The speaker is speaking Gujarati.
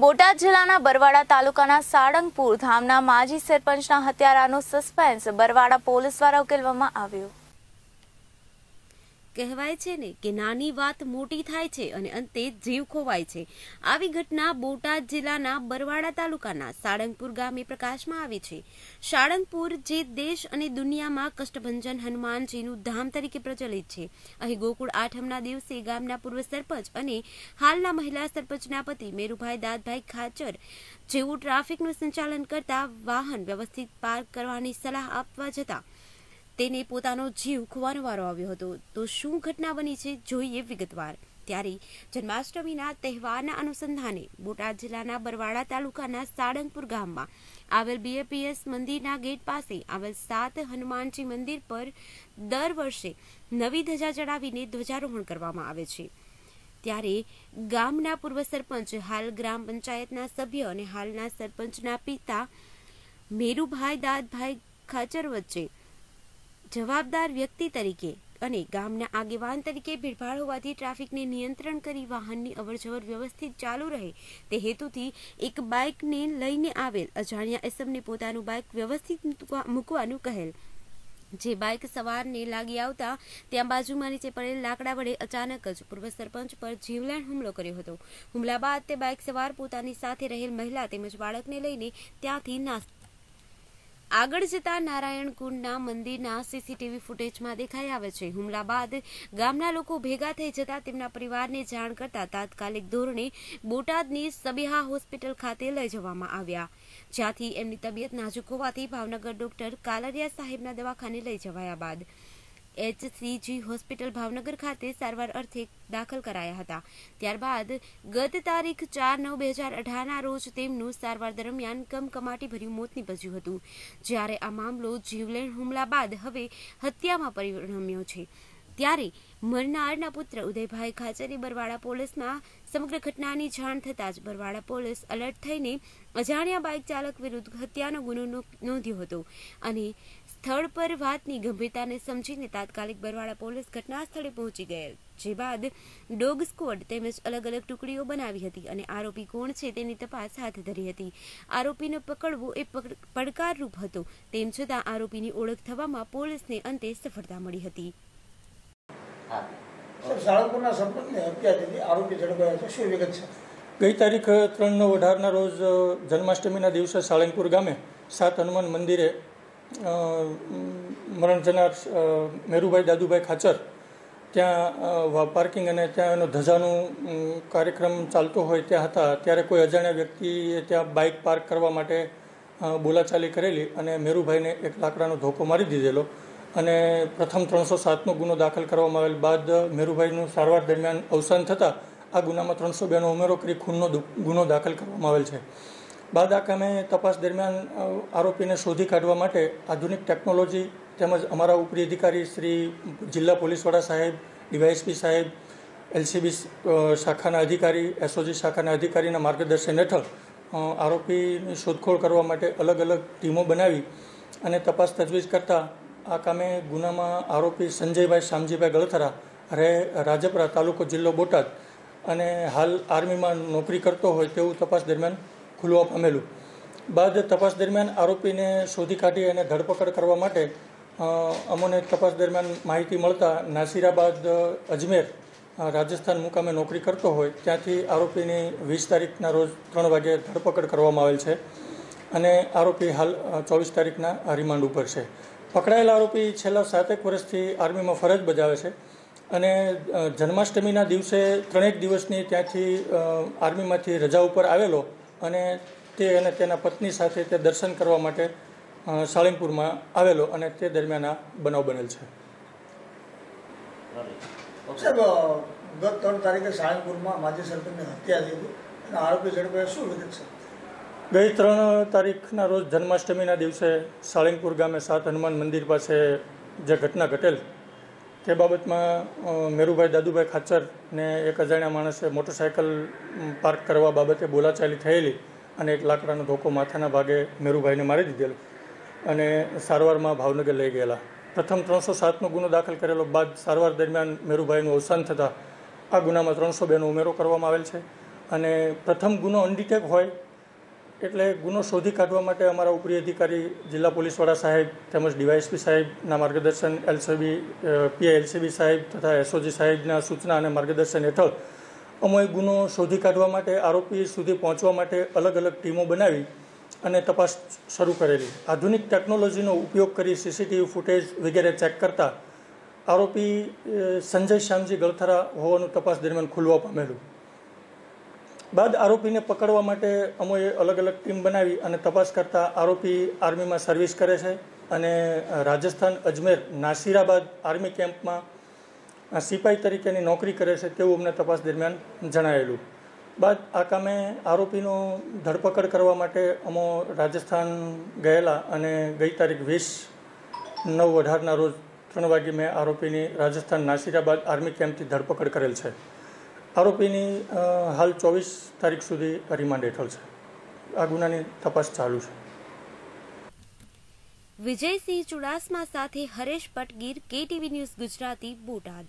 બોટાદ જિલ્લાના બરવાડા તાલુકાના સાળંગપુર ધામના માજી સરપંચના હત્યારાનો સસ્પેન્સ બરવાડા પોલીસ દ્વારા ઉકેલવામાં આવ્યો કહેવાય છે ને કે નાની વાત મોટી થાય છે અને અંતે જીવ ખોવાય છે આવી ઘટના બોટાદ જિલ્લાના બરવાડા તાલુકાના સાળંગપુર ગામે પ્રકાશમાં આવી છે સાળંગપુર જે દેશ અને દુનિયામાં કષ્ટભંજન હનુમાનજીનું ધામ તરીકે પ્રચલિત છે અહીં ગોકુળ આઠમના દિવસે ગામના પૂર્વ સરપંચ અને હાલના મહિલા સરપંચના પતિ મેરુભાઈ દાદભાઈ ખાચર જેવું ટ્રાફિકનું સંચાલન કરતા વાહન વ્યવસ્થિત પાર્ક કરવાની સલાહ આપવા જતાં તેને પોતાનો જીવ ખોવાનો વારો આવ્યો હતો તો શું ઘટના બની છે જોઈએ વિગતવાર ત્યારે જન્માષ્ટમીના તહેવારના અનુસંધાને બોટાદ જિલ્લાના બરવાડા તાલુકાના સાળંગપુર ગામમાં આવેલ બીએપીએસ મંદિરના ગેટ પાસે આવેલ સાત હનુમાનજી મંદિર પર દર વર્ષે નવી ધજા ચડાવીને ધ્વજારોહણ કરવામાં આવે છે ત્યારે ગામના પૂર્વ સરપંચ હાલ ગ્રામ પંચાયતના સભ્ય અને હાલના સરપંચના પિતા મેરુભાઈ દાદભાઈ ખાચર વચ્ચે જવાબદાર વ્યક્તિ તરીકે અને ગામના આગેવાન તરીકે ભીડભાડ હોવાથી ટ્રાફિકને નિયંત્રણ કરી વાહનની અવરજવર વ્યવસ્થિત ચાલુ રહે તે હેતુથી એક બાઇકને લઈને આવેલ અજાણ્યા એસમને પોતાનું બાઇક વ્યવસ્થિત મૂકવાનું કહેલ જે બાઇક સવારને લાગી આવતા ત્યાં બાજુમાં નીચે પડેલ લાકડા વડે અચાનક જ પૂર્વ સરપંચ પર જીવલેણ હુમલો કર્યો હતો હુમલા બાદ તે બાઇક સવાર પોતાની સાથે રહેલ મહિલા તેમજ બાળકને લઈને ત્યાંથી નાસ આગળ જતા નારાયણ કુંડના મંદિરના સીસીટીવી ફૂટેજમાં દેખાઈ આવે છે હુમલા બાદ ગામના લોકો ભેગા થઈ જતા તેમના પરિવારને જાણ કરતા તાત્કાલિક ધોરણે બોટાદની સબિહા હોસ્પિટલ ખાતે લઈ જવામાં આવ્યા જ્યાંથી એમની તબિયત નાજુક હોવાથી ભાવનગર ડોક્ટર કાલરિયા સાહેબના દવાખાને લઈ જવાયા બાદ એચસીજી હોસ્પિટલ ભાવનગર ખાતે સારવાર અર્થે દાખલ કરાયા હતા ત્યારબાદ ગત તારીખ ચાર નવ બે હજાર અઢારના રોજ તેમનું સારવાર દરમિયાન કમકમાટી ભર્યું મોત નીપજ્યું હતું જ્યારે આ મામલો જીવલેણ હુમલા બાદ હવે હત્યામાં પરિણમ્યો છે ત્યારે મરનારના પુત્ર ઉદયભાઈ ખાચરી બરવાડા પોલીસમાં સમગ્ર ઘટનાની જાણ થતાં જ બરવાડા પોલીસ એલર્ટ થઈને અજાણ્યા બાઇક ચાલક વિરુદ્ધ હત્યાનો ગુનો નોંધ્યો હતો અને સ્થળ પર વાતની ગંભીરતાને સમજીને તાત્કાલિક બરવાડા પોલીસ ઘટના સ્થળે પહોંચી ગયેલ જે બાદ ડોગ સ્કવોડ તેમજ અલગ અલગ ટુકડીઓ બનાવી હતી અને આરોપી કોણ છે તેની તપાસ હાથ ધરી હતી આરોપીને પકડવો એ પડકારરૂપ હતો તેમ છતાં આરોપીની ઓળખ થવામાં પોલીસને અંતે સફળતા મળી હતી હા સર સાળંગપુરના સરપંચને હત્યા દીધી વિગત છે ગઈ તારીખ ત્રણ નવ અઢારના રોજ જન્માષ્ટમીના દિવસે સાળંગપુર ગામે સાત હનુમાન મંદિરે મરણ જનાર મેરુભાઈ દાદુભાઈ ખાચર ત્યાં પાર્કિંગ અને ત્યાં એનો ધજાનું કાર્યક્રમ ચાલતો હોય ત્યાં હતા ત્યારે કોઈ અજાણ્યા વ્યક્તિએ ત્યાં બાઇક પાર્ક કરવા માટે બોલાચાલી કરેલી અને મેરુભાઈને એક લાકડાનો ધોકો મારી દીધેલો અને પ્રથમ ત્રણસો સાતનો ગુનો દાખલ કરવામાં આવેલ બાદ મેરુભાઈનું સારવાર દરમિયાન અવસાન થતાં આ ગુનામાં ત્રણસો બેનો ઉમેરો કરી ખૂનનો ગુનો દાખલ કરવામાં આવેલ છે બાદ આ કામે તપાસ દરમિયાન આરોપીને શોધી કાઢવા માટે આધુનિક ટેકનોલોજી તેમજ અમારા ઉપરી અધિકારી શ્રી જિલ્લા પોલીસવાળા સાહેબ ડીવાયએસપી સાહેબ એલસીબી શાખાના અધિકારી એસઓજી શાખાના અધિકારીના માર્ગદર્શન હેઠળ આરોપીની શોધખોળ કરવા માટે અલગ અલગ ટીમો બનાવી અને તપાસ તજવીજ કરતાં આ કામે ગુનામાં આરોપી સંજયભાઈ શામજીભાઈ ગળથરા રહે રાજપરા તાલુકો જિલ્લો બોટાદ અને હાલ આર્મીમાં નોકરી કરતો હોય તેવું તપાસ દરમિયાન ખુલવા પામેલું બાદ તપાસ દરમિયાન આરોપીને શોધી કાઢી અને ધરપકડ કરવા માટે અમોને તપાસ દરમિયાન માહિતી મળતા નાસિરાબાદ અજમેર રાજસ્થાન મુકામે નોકરી કરતો હોય ત્યાંથી આરોપીની વીસ તારીખના રોજ ત્રણ વાગે ધરપકડ કરવામાં આવેલ છે અને આરોપી હાલ ચોવીસ તારીખના રિમાન્ડ ઉપર છે પકડાયેલા આરોપી છેલ્લા સાતેક વર્ષથી આર્મીમાં ફરજ બજાવે છે અને જન્માષ્ટમીના દિવસે ત્રણેક દિવસની ત્યાંથી આર્મીમાંથી રજા ઉપર આવેલો અને તે અને તેના પત્ની સાથે તે દર્શન કરવા માટે સાળીમપુરમાં આવેલો અને તે દરમિયાન આ બનાવ બનેલ છે ગત ત્રણ તારીખે સાળીમપુરમાં માજી સરપંચની હત્યા થઈ હતી અને આરોપી ઝડપે શું વિગત છે ગઈ ત્રણ તારીખના રોજ જન્માષ્ટમીના દિવસે સાળંગપુર ગામે સાત હનુમાન મંદિર પાસે જે ઘટના ઘટેલ તે બાબતમાં મેરુભાઈ દાદુભાઈ ખાચરને એક અજાણ્યા માણસે મોટરસાયકલ પાર્ક કરવા બાબતે બોલાચાલી થયેલી અને એક લાકડાનો ધોકો માથાના ભાગે મેરુભાઈને મારી દીધેલો અને સારવારમાં ભાવનગર લઈ ગયેલા પ્રથમ ત્રણસો સાતનો ગુનો દાખલ કરેલો બાદ સારવાર દરમિયાન મેરુભાઈનું અવસાન થતાં આ ગુનામાં ત્રણસો બેનો ઉમેરો કરવામાં આવેલ છે અને પ્રથમ ગુનો અનડિટેક હોય એટલે ગુનો શોધી કાઢવા માટે અમારા ઉપરી અધિકારી જિલ્લા પોલીસ વડા સાહેબ તેમજ ડીવાયસપી સાહેબના માર્ગદર્શન એલસીબી પીઆઈ એલસીબી સાહેબ તથા એસઓજી સાહેબના સૂચના અને માર્ગદર્શન હેઠળ અમે ગુનો શોધી કાઢવા માટે આરોપી સુધી પહોંચવા માટે અલગ અલગ ટીમો બનાવી અને તપાસ શરૂ કરેલી આધુનિક ટેકનોલોજીનો ઉપયોગ કરી સીસીટીવી ફૂટેજ વગેરે ચેક કરતાં આરોપી સંજય શ્યામજી ગળથરા હોવાનું તપાસ દરમિયાન ખુલવા પામેલું બાદ આરોપીને પકડવા માટે અમોએ અલગ અલગ ટીમ બનાવી અને તપાસ કરતા આરોપી આર્મીમાં સર્વિસ કરે છે અને રાજસ્થાન અજમેર નાસિરાબાદ આર્મી કેમ્પમાં સિપાઈ તરીકેની નોકરી કરે છે તેવું અમને તપાસ દરમિયાન જણાયેલું બાદ આ કામે આરોપીનો ધરપકડ કરવા માટે અમો રાજસ્થાન ગયેલા અને ગઈ તારીખ વીસ નવ અઢારના રોજ ત્રણ વાગ્યે મેં આરોપીની રાજસ્થાન નાસિરાબાદ આર્મી કેમ્પથી ધરપકડ કરેલ છે આરોપીની હાલ ચોવીસ તારીખ સુધી રિમાન્ડ હેઠળ છે આ ગુનાની તપાસ ચાલુ છે વિજયસિંહ ચુડાસમા સાથે હરેશ પટગીર કેટીવી ન્યૂઝ ગુજરાતી બોટાદ